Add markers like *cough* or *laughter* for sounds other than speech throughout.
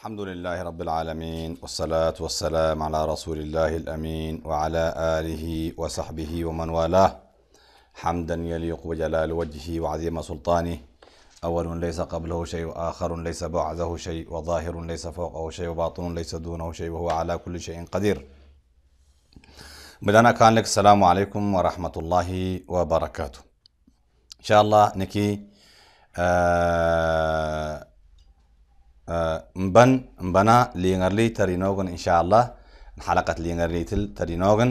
الحمد لله رب العالمين والصلاة والسلام على رسول الله الأمين وعلى آله وصحبه ومن والاه حمدا يليق بجلال وجهه وعظيم سلطانه أول ليس قبله شيء وآخر ليس بعده شيء وظاهر ليس فوقه شيء وباطن ليس دونه شيء وهو على كل شيء قدير بدانا كان لك السلام عليكم ورحمة الله وبركاته إن شاء الله نكي آه آه، مبن مبنا لينغرلي ترينوغن إن شاء الله حلقة لينغرلي ترينوغن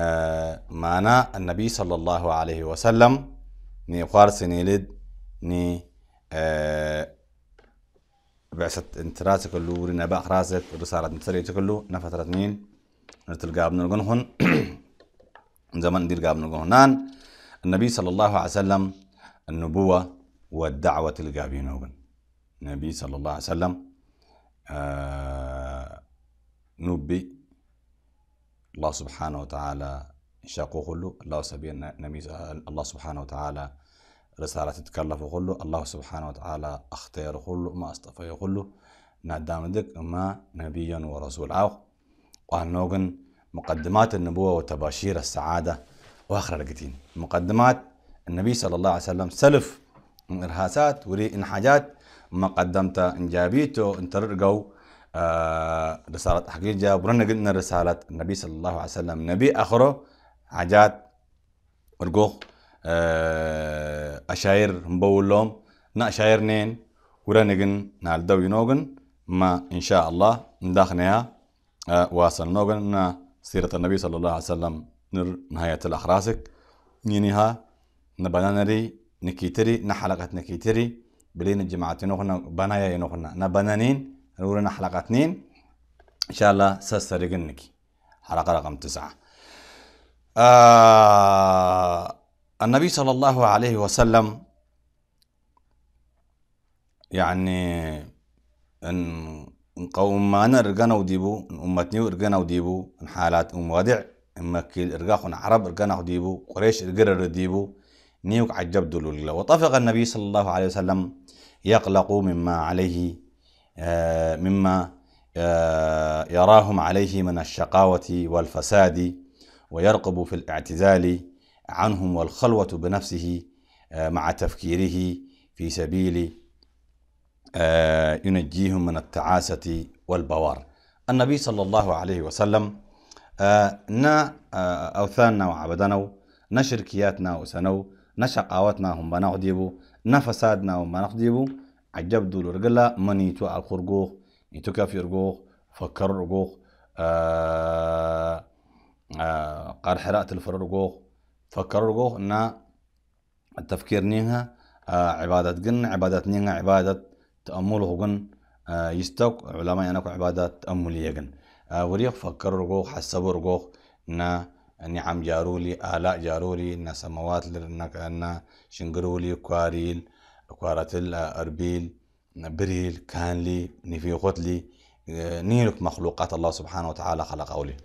آه، معنا النبي صلى الله عليه وسلم ني قار سنيلد ني آه، بعثت انتراسك اللو رنبا خراسك رسالة انتريتك اللو نفترة نين نتلقى ابن القنهن *coughs* زمان دير قابن القنهنان النبي صلى الله عليه وسلم النبوة والدعوة القابين النبي صلى الله عليه وسلم آه، نبي الله سبحانه وتعالى شاقو كله الله سبي النبي الله سبحانه وتعالى رسالة تتكلف كله الله سبحانه وتعالى اختير كله ما اصطفى كله نادام دك ما نبيا ورسول عو وانوغن مقدمات النبوة وتباشير السعادة واخر مقدمات النبي صلى الله عليه وسلم سلف من إرهاسات وري إنحاجات ما قدمت انجابيتو انترقو آه، رسالة حقيقة ورنا قلنا رسالة النبي صلى الله عليه وسلم نبي آخره عجات ورقوخ آه، أشاير مبول لهم نا أشاير نين ورنا قلنا نالدو ينوغن ما إن شاء الله ندخنها آه، واصل نوغن نا سيرة النبي صلى الله عليه وسلم نر نهاية الأخراسك نينيها نبنانري نكيتري نحلقة نكيتري بلين الجماعات نخنا بنايا نخنا نبنانين نورنا حلقة اثنين إن شاء الله سسترقنك حلقة رقم تسعة آه النبي صلى الله عليه وسلم يعني ان قوم ما نرجعنا وديبو ان امتني ورجعنا وديبو ان حالات ام وادع كل ارجاخن عرب رجعنا وديبو قريش رجر ديبو نيوك عجب دلول وطفق النبي صلى الله عليه وسلم يقلق مما عليه آه، مما آه، يراهم عليه من الشقاوة والفساد ويرقب في الاعتزال عنهم والخلوة بنفسه آه، مع تفكيره في سبيل ينجيهم من التعاسة والبوار النبي صلى الله عليه وسلم نا أوثاننا وعبدنا نشركياتنا وسنو نا هم بناخديبو نفسادنا هم بناخديبو عجب دول رجلا منيتو على الخرجوخ نيتو كافي رجوخ فكر رجوخ آه آه *hesitation* قار حراءة الفر رجوخ فكر رجوخ نا التفكير نينها آه عبادات جن عبادات نينها عبادة تأمل جن آه يستوك علماء أنكو عبادات تأمل يجن آه وريق فكر رجوخ حسب رجوخ نا نعم جارولي آلاء جارولي إن سماوات أن شنقرولي كواريل كوارتل أربيل بريل كانلي نفي غتلي آه، نيلك مخلوقات الله سبحانه وتعالى خلقه لي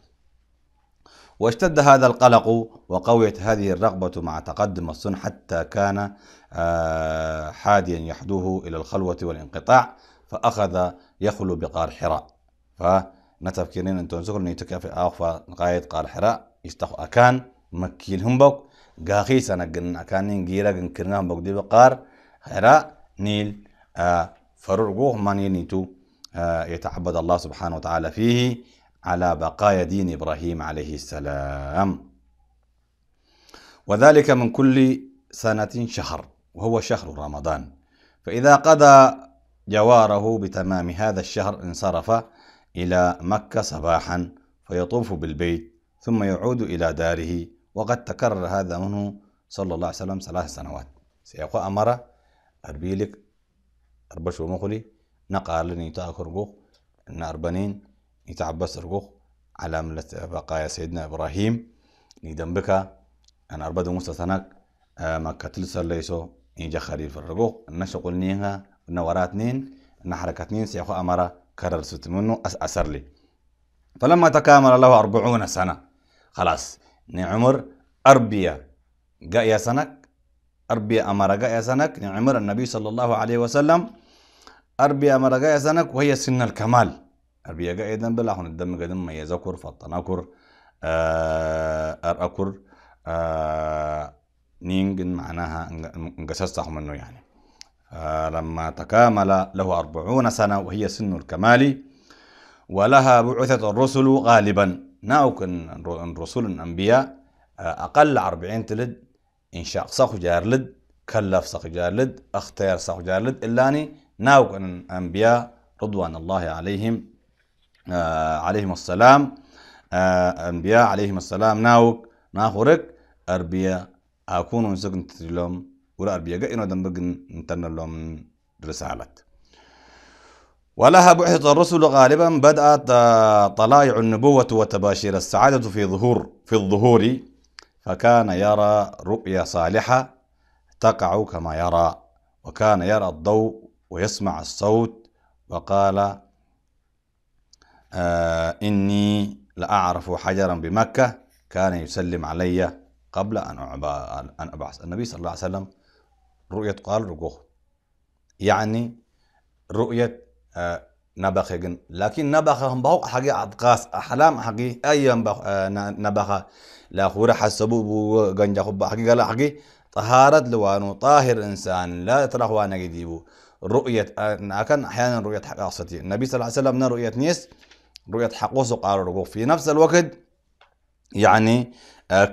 واشتد هذا القلق وقويت هذه الرغبة مع تقدم الصنع حتى كان آه، حاديا يحدوه إلى الخلوة والانقطاع فأخذ يخلو بقار حراء فنتفكرين أن تنسكر نيتك في آخفى غاية قار حراء استخو أكان مكيل هم بوك قاخي سنقن أكان جيرا جن كرنا هم بوك دي بقار هراء نيل آه، فرغوه من ينيتو آه، يتعبد الله سبحانه وتعالى فيه على بقايا دين إبراهيم عليه السلام وذلك من كل سنة شهر وهو شهر رمضان فإذا قضى جواره بتمام هذا الشهر انصرف إلى مكة صباحا فيطوف بالبيت ثم يعود إلى داره وقد تكرر هذا منه صلى الله عليه وسلم ثلاث سنوات سيقوى أمر أربيلك أربش نقال لن نقالني تأكرقوق إن أربنين يتعبس رقوق على ملة بقايا سيدنا إبراهيم بك أن أربد مستثنك ما آه، مكة تلسل ليسو إنجا خريف الرقوق نشقل نيها نوراتنين نحركتنين سيخو أمر كرر ستمنه أسأسر لي فلما تكامل له أربعون سنة خلاص نعمر أربية جاء يا سنك أربية أمر جاء يا سنك نعمر النبي صلى الله عليه وسلم أربية أمر جاء يا سنك وهي سن الكمال أربية جاء يدن بلا هون الدم قدم ما يذكر فطناكر أرأكر آه، آه، نينجن معناها انقصصتها منه يعني آه، لما تكامل له أربعون سنة وهي سن الكمال ولها بعثت الرسل غالبا ناوك ان رسول الانبياء آه، اقل أربعين تلد انشاء صخو جارلد كلف صخو جارلد اختير صخو جارلد اللاني ناوك ان انبياء رضوان الله عليهم آه عليهم السلام آه انبياء عليهم السلام ناوك ناخورك اربيا أكون سكنت لهم ولا اربيا قئنا دنبق انتن لهم رسالة ولها بعثت الرسل غالبا بدأت طلائع النبوة وتباشير السعادة في ظهور في الظهور فكان يرى رؤيا صالحة تقع كما يرى وكان يرى الضوء ويسمع الصوت وقال آه إني لأعرف حجرا بمكة كان يسلم علي قبل أن أن أبعث النبي صلى الله عليه وسلم رؤية قال رجوه يعني رؤية نبخ جن لكن نبخهم هم بحق حاجة عدقاس أحلام حاجة اه، أي نبخ نبخ لا خورة حسبوا بو جنجا خب حاجة قال حاجة طهارة لوانو طاهر إنسان لا تراه وانا جديبو رؤية اه، أكن أحيانا رؤية حق أصتي النبي صلى الله عليه وسلم رؤية نيس رؤية حقوس وقار رقوق في نفس الوقت يعني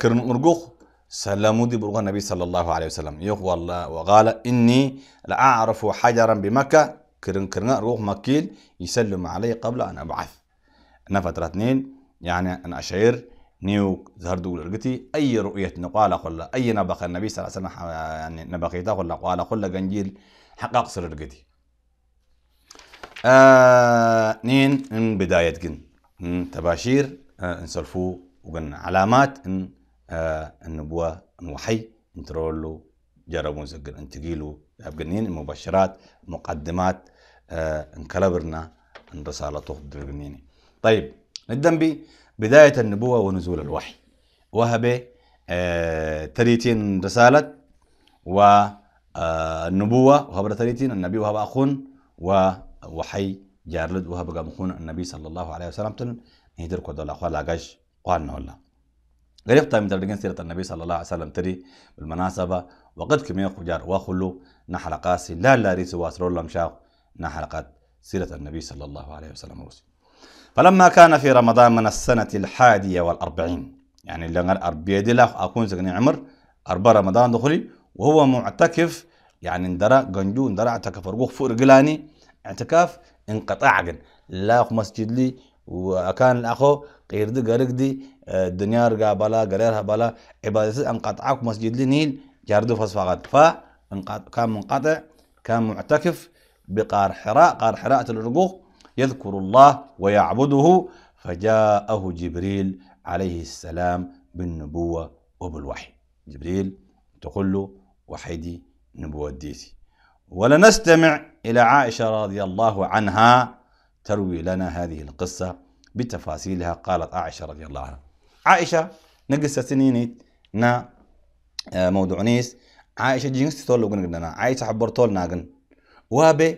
كرن اه، مرقوخ سلموا دي النبي صلى الله عليه وسلم يقول الله وقال إني لأعرف حجرا بمكة كرن كرن روح مكيل يسلم علي قبل أن أبعث أنا فترة اثنين يعني أنا أشعر نيو ظهر دول رجتي أي رؤية نقالة قلة أي نبخ النبي صلى الله عليه وسلم يعني نبخيته قلة قال قلة جنجيل حقق سر رجتي آه نين من بداية جن تباشير آه نسولفو وقلنا علامات إن آه النبوة إن وحي انترولو جربون زقر انتقيلو بقنين المباشرات مقدمات آه، انكلبرنا ان رسالته بالقنيني طيب نبدا بداية النبوة ونزول الوحي وهب تريتين آه، رسالة والنبوة آه، وهب تريتين النبي وهب أخون ووحي جارلد وهب قمخون النبي صلى الله عليه وسلم نهدر قد الله قال لاقاش قال الله قريب طيب من سيرة النبي صلى الله عليه وسلم تري بالمناسبة وقد كمية خجار واخلو نحل قاسي لا لا ريس مشاق نحل قد سيرة النبي صلى الله عليه وسلم روسي فلما كان في رمضان من السنة الحادية والأربعين يعني اللي قال أربية دي لا أكون سكني عمر أربع رمضان دخلي وهو معتكف يعني اندرى قنجو اندرى اعتكف رقوخ فوق رجلاني اعتكاف انقطاع جن لا مسجد لي وكان الأخو قيرد قرق دي الدنيا آه، رقابلا قريرها بلا عبادة انقطعك مسجد لي نيل جارده ف كان منقطع كان معتكف بقار حراء قار حراءة الرقوق يذكر الله ويعبده فجاءه جبريل عليه السلام بالنبوة وبالوحي جبريل تقول له وحيدي نبوة ديتي ولنستمع إلى عائشة رضي الله عنها تروي لنا هذه القصة بتفاصيلها قالت عائشة رضي الله عنها عائشة نقصت سنين نا آه، قدنا ዓይሸ نعم. حبر طول ناقن وهابي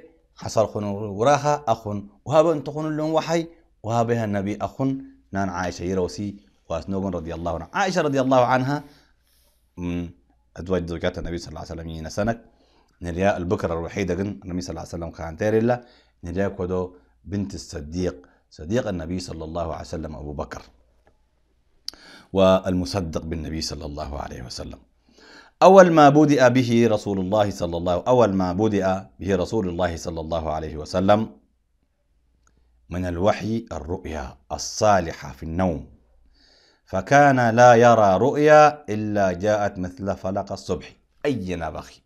حصل ዋቤ وراها ኮኑ ውራኻ انت ዋበ اللون وحي ዋቤሃ ነቢ ኣኹን نان ዓይሻ يروسي واسنوغن رضي الله عنها عائشة رضي الله عنها من أزواج زوجات النبي صلى الله عليه وسلم سنك نريا البكرة الوحيدة جن النبي صلى الله عليه وسلم كان تير الله نريا كودو بنت الصديق صديق النبي صلى الله عليه وسلم أبو بكر والمصدق بالنبي صلى الله عليه وسلم أول ما بدأ به رسول الله صلى الله أول ما بدأ به رسول الله صلى الله عليه وسلم من الوحي الرؤيا الصالحة في النوم فكان لا يرى رؤيا إلا جاءت مثل فلق الصبح أي نبخي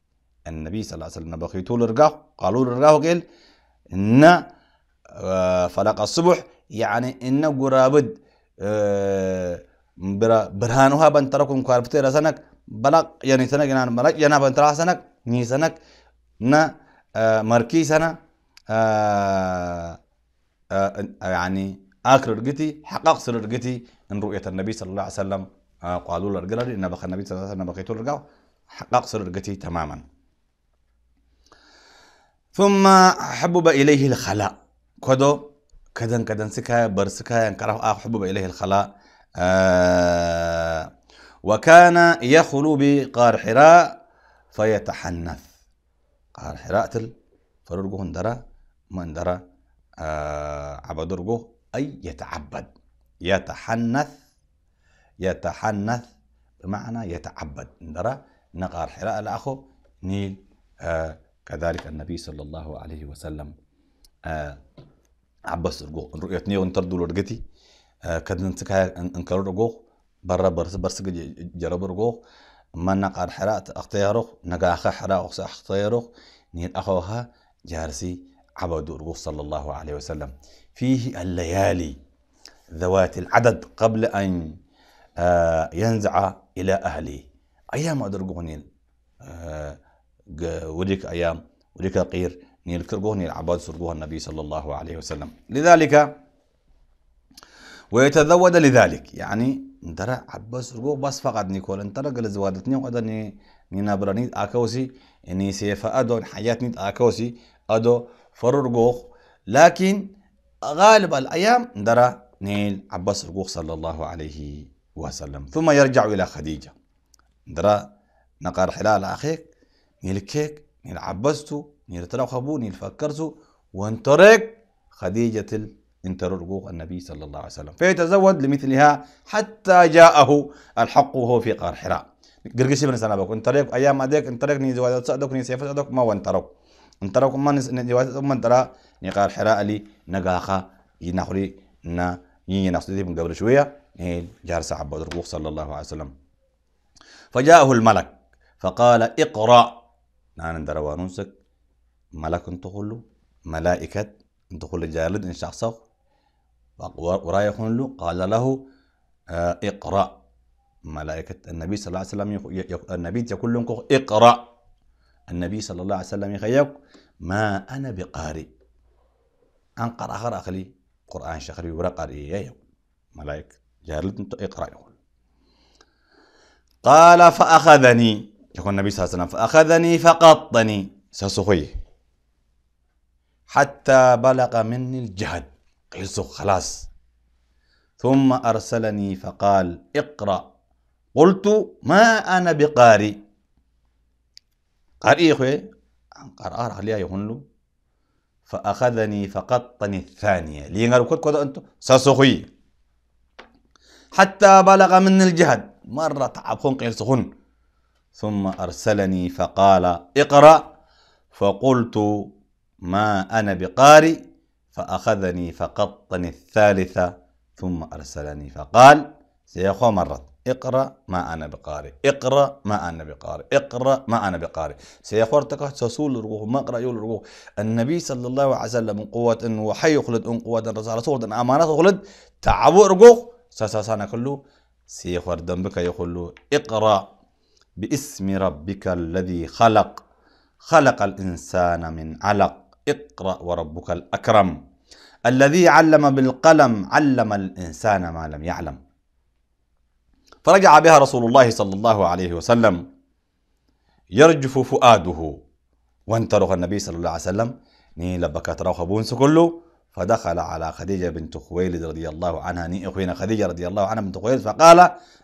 النبي صلى الله عليه وسلم تول رقاه قالوا رقاه قال إن آه، فلق الصبح يعني إن قرابد أه برهانها بنترا كون كاربتي رسنك بلق يعني سنك يعني بلق يعني بنترا سنك ني سنك نا آه، مركي سنة آه، آه، يعني آخر رجتي حقق سر رجتي إن رؤية النبي صلى الله عليه وسلم قالوا له رجلا إن بخ النبي صلى الله عليه وسلم بقيت له رجعوا حقق سر رجتي تماما ثم حبب إليه الخلاء كدو كدن كدن سكا برسكا ينكره حبب إليه الخلاء آه، وكان يخلو بقار حراء فيتحنث قار حراء تل فررجو هندرة مندرة آه رقه أي يتعبد يتحنث يتحنث بمعنى يتعبد اندرى نقار حراء الاخو نيل آه كذلك النبي صلى الله عليه وسلم آه عبس رجو رؤيتني ونتردو لرجتي كدنت كا انكررجوه برا برس برس جربرجوه من نقر حرات اختيارو نغاخ حرا اوس اختيارو نير أخوها جارسي عبد الرسول صلى الله عليه وسلم فيه الليالي ذوات العدد قبل أن ينزع إلى أهله أيام أدرجونين وديك أيام وديك قير نيل نيل عباد سرجوها النبي صلى الله عليه وسلم لذلك ويتزود لذلك يعني انترى عباس رجوع بس فقط نيكول انترى قال زوادتني وقدا ني نبرني اكوسي اني سيف ادون حياتني اكوسي ادو فررجوخ لكن غالب الايام درى نيل عباس رجوخ صلى الله عليه وسلم ثم يرجع الى خديجه درى نقر حلال اخيك نيل كيك نيل عبستو نيل تراخبو نيل فكرتو وانترك خديجه انتظر رجوع النبي صلى الله عليه وسلم فيتزود لمثلها حتى جاءه الحق وهو في قار حراء قرقشي بن سنابك انترك ايام اديك انترك ني زواج صدق ني سيف صدق ما وانترك انترك ما ني زواج ما انترى ني قار حراء لي نقاخه ينخري نا ينخري من قبل شويه جار صاحب الرجوع صلى الله عليه وسلم فجاءه الملك فقال اقرأ نان اندروانوسك ملك انتخلو ملائكة انتخل جالد ان شخصه وراي يكون له قال له آه، اقرأ ملائكة النبي صلى الله عليه وسلم يخ... النبي يقول لهم اقرأ النبي صلى الله عليه وسلم يخيك ما أنا بقارئ أنقر آخر أخلي قرآن شخري ورا قارئ ملائكة جارلت اقرأ يقول قال فأخذني يقول النبي صلى الله عليه وسلم فأخذني فقطني سسخي حتى بلغ مني الجهد يوسف خلاص ثم أرسلني فقال اقرأ قلت ما أنا بقارئ قال إيه عن قرأ خليها يهنلو فأخذني فقطني الثانية لين قالوا كنت أنتو ساسخي حتى بلغ من الجهد مرة تعبخون قيل سخن ثم أرسلني فقال اقرأ فقلت ما أنا بقارئ فأخذني فقطني الثالثة ثم أرسلني فقال أخوة مرة اقرأ ما أنا بقارئ اقرأ ما أنا بقارئ اقرأ ما أنا بقارئ سيخورتك تسول رغوه ما أقرأ يول رغوه النبي صلى الله عليه وسلم من قوة إن وحي يخلد إن قوة رسالة صورة إن أمانة يخلد تعبوا رغوه ساسانا كله سيخور دنبك يخلو اقرأ باسم ربك الذي خلق خلق الإنسان من علق اقرأ وربك الأكرم الذي علم بالقلم علم الإنسان ما لم يعلم فرجع بها رسول الله صلى الله عليه وسلم يرجف فؤاده وانترغ النبي صلى الله عليه وسلم ني لبكات روح بونس كله فدخل على خديجة بنت خويلد رضي الله عنها ني أخوينا خديجة رضي الله عنها بنت خويلد فقال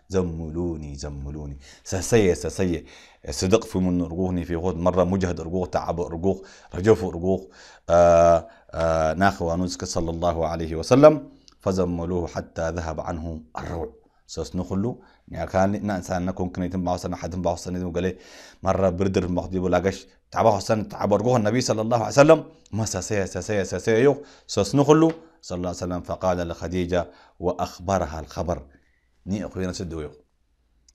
زملوني زملوني سسيه سسيه صدق في من رقوق في غود مرة مجهد رجوه تعب رجوه رجوف رجوه آه آه ناخ وانوسك صلى الله عليه وسلم فزملوه حتى ذهب عنه الروع سنخلو يا يعني كان يعني انسان نكون يتم كنيتم باوسن حدم باوسن دم قال مرة بردر مخديبو لاقش تعب حسن تعب رجوه النبي صلى الله عليه وسلم ما ساسيا ساسيا ساسيا يو سنخلو صلى الله عليه وسلم فقال لخديجة وأخبرها الخبر ني أخوينا سدو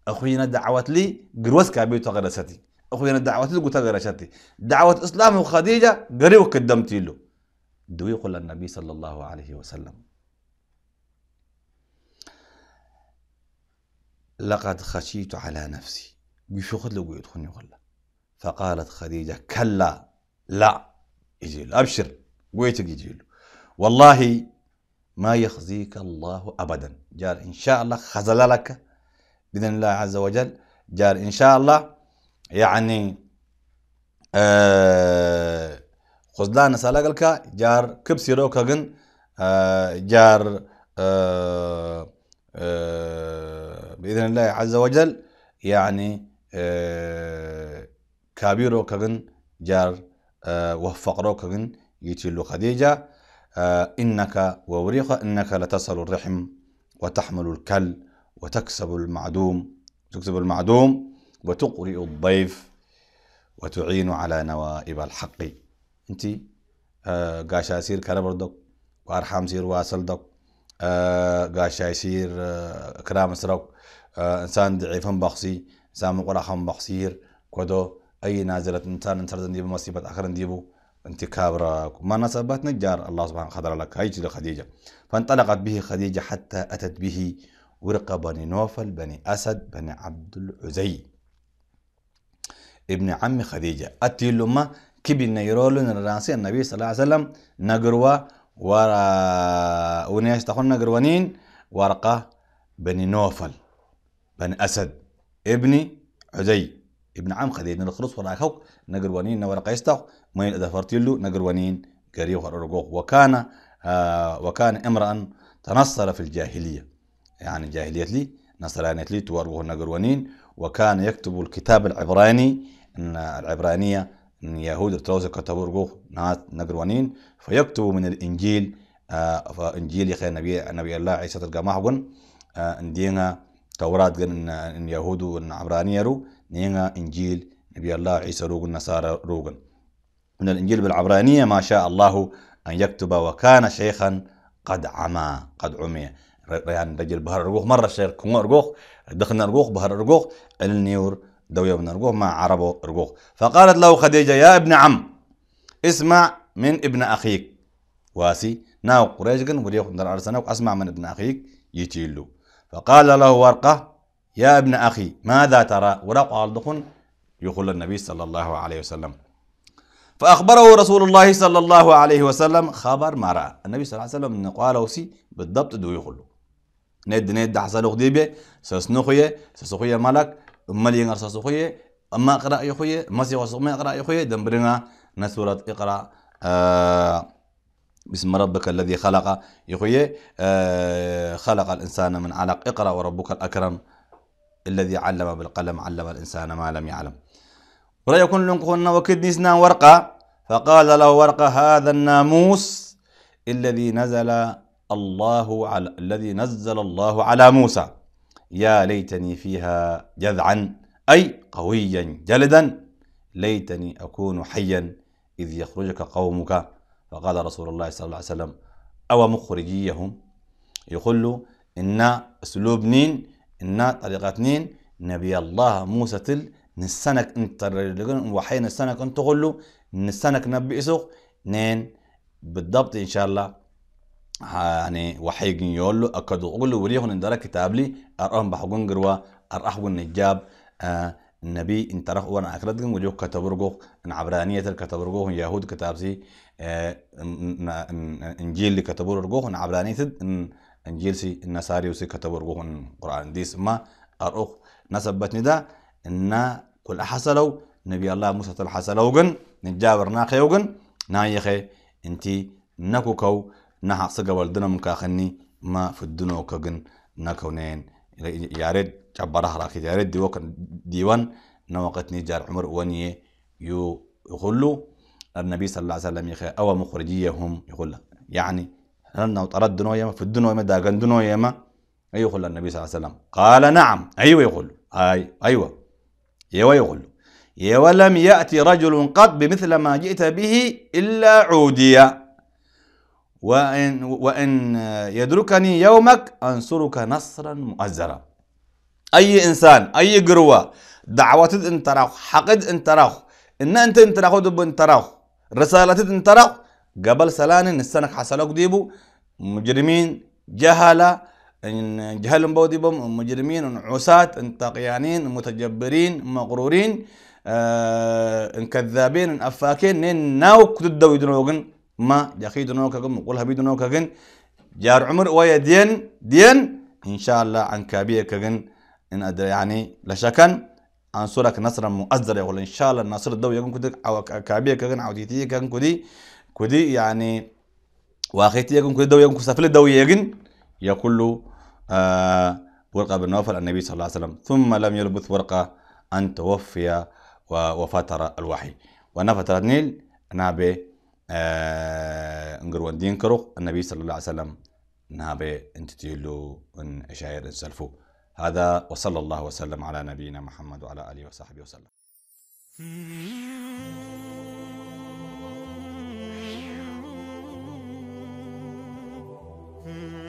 أخوينا دعوت لي قروس كابيتو غرستي أخوينا دعوت لي تغرساتي دعوة إسلام وخديجة قريب قدمت له دوي يقول النبي صلى الله عليه وسلم لقد خشيت على نفسي بشخط لو يدخل يقول فقالت خديجة كلا لا يجيل أبشر قويتك يجيل والله ما يخزيك الله أبدا جار إن شاء الله خزل لك باذن الله عز وجل جار ان شاء الله يعني آه خزلان سالاقلكا جار كبسي روكاغن آه جار آه آه باذن الله عز وجل يعني آه كابيرو كغن جار آه روكغن كغن يتيلو خديجة آه إنك ووريخ إنك لتصل الرحم وتحمل الكل وتكسب المعدوم تكسب المعدوم وتقرئ الضيف وتعين على نوائب الحق انت آه قاشا سير كربر دك وارحام سير واصل دك آه قاشا سير آه كرام سرك آه انسان ضعيف هم بخسي انسان مقرا هم بخسير كودو اي نازلة انسان انسان ديبو مصيبة اخر ديبو انت كابرة ما نصبت نجار الله سبحانه خضر لك هيج خديجة فانطلقت به خديجة حتى اتت به ورقة بني نوفل بني أسد بني عبد العزي ابن عم خديجة أتي لما كبي نيرولو الرانسي النبي صلى الله عليه وسلم نغروا ورا وناس تخون نقروانين ورقة بني نوفل بني أسد ابن عزي ابن عم خديجة نخلص ورا خوك نقروانين ورقة يستخ ما إذا فرتيلو نقروانين قريو وكان آه وكان امرأ تنصر في الجاهلية يعني جاهلية لي نصرانية لي توارغه النقروانين وكان يكتب الكتاب العبراني العبرانية إن يهود التروزة كتبوا ناس نقروانين فيكتب من الإنجيل آه فإنجيل يخي نبي, نبي الله عيسى تلقى معهم آه، إن إندينا توراة إن يهود عبرانية رو نينا إنجيل نبي الله عيسى روغ النصارى روغ من الإنجيل بالعبرانية ما شاء الله أن يكتب وكان شيخا قد عمى قد عمي يعني رجل بهر رجوخ مرة شير كونغ رجوخ دخلنا رجوخ بهر رجوخ النيور دوية من رجوخ مع عربه رجوخ فقالت له خديجة يا ابن عم اسمع من ابن أخيك واسي ناو قريشقن وليخ در أرسناك أسمع من ابن أخيك يتيلو فقال له ورقة يا ابن أخي ماذا ترى ورق دخن يقول النبي صلى الله عليه وسلم فأخبره رسول الله صلى الله عليه وسلم خبر ما رأى النبي صلى الله عليه وسلم قال وسي بالضبط دو يقول ند ند حسالو خديبي ساسنو خويا ساسو خويا مالك مالي غير ساسو خويا اما اقرا يا خويا ما سي اقرا يا خويا دمبرنا نسوره اقرا آه، بسم ربك الذي خلق يخوي آه خلق الانسان من علق اقرا وربك الاكرم الذي علم بالقلم علم الانسان ما لم يعلم ولا يكون لنقهن وكدنسنا ورقه فقال له ورقه هذا الناموس الذي نزل الله على الذي نزل الله على موسى يا ليتني فيها جذعا أي قويا جلدا ليتني أكون حيا إذ يخرجك قومك فقال رسول الله صلى الله عليه وسلم أو مخرجيهم يقول له إن أسلوب نين إن طريقة نين نبي الله موسى تل نسنك انت وحي نسنك انت تقول له نسنك نبي إسوق نين بالضبط إن شاء الله يعني وحيقين يولو أكادو أقولو وليهون اندارا كتاب لي أرهم بحقون قروا أرهون نجاب آه، نبي انترخ وانا أكرد قم وليو كتابرقو ان عبرانية الكتابرقو هن يهود كتاب سي آه، انجيل اللي كتابرقو هن عبرانية انجيل سي النساري وسي كتابرقو هن قرآن ديس ما أرخ نسبتني دا ان كل حصلو نبي الله موسى تلحصلو قن نجابر ناقيو قن نايخي انتي نكو كو naha sagawaldunam kakani ma fudduno kagin nakonen yared cabara harakit yared diwakan diwan نوقتني جار عمر وني يو يقول النبي صلى الله عليه وسلم يخي او مخرجيهم يقول يعني لنا طرد نويما في الدنيا ما داقن دنيا ما اي يقول النبي صلى الله عليه وسلم قال نعم ايوه يقول اي ايوه يوا أيوة يقول يولم ياتي رجل قط بمثل ما جئت به الا عوديا وإن, وإن يدركني يومك أنصرك نصرا مؤزرا أي إنسان أي قروة دعوة انت راخ حقد انت راخ إن أنت انت راخ دب انت راخ رسالتت انت راخ قبل سلاني نستنك حسلوك ديبو مجرمين جهلة إن جهل بوديبهم مجرمين عساة تقيانين متجبرين مغرورين آه كذابين أفاكين نين ناوك تدو يدنوغن ما جاكيد نوكاكن مقول هبيد نوكاكن جار عمر ويا دين دين إن شاء الله عن كابية كاكن إن أدري يعني لا عن أنصرك نصر مؤزر يقول إن شاء الله نصر الدو يكون كدي أو كابية كاكن أو تيتي كاكن كدي كدي يعني واخيتي يكون كدي دو يكون كسافل الدو يكن يقول آه ورقة بن نوفل النبي صلى الله عليه وسلم ثم لم يلبث ورقة أن توفي وفتر الوحي ونفتر النيل نابي نقرون دين كرو النبي صلى الله عليه وسلم نابي انت تيلو ان اشاير انسلفو هذا وصلى الله وسلم على نبينا محمد وعلى اله وصحبه وسلم hmm.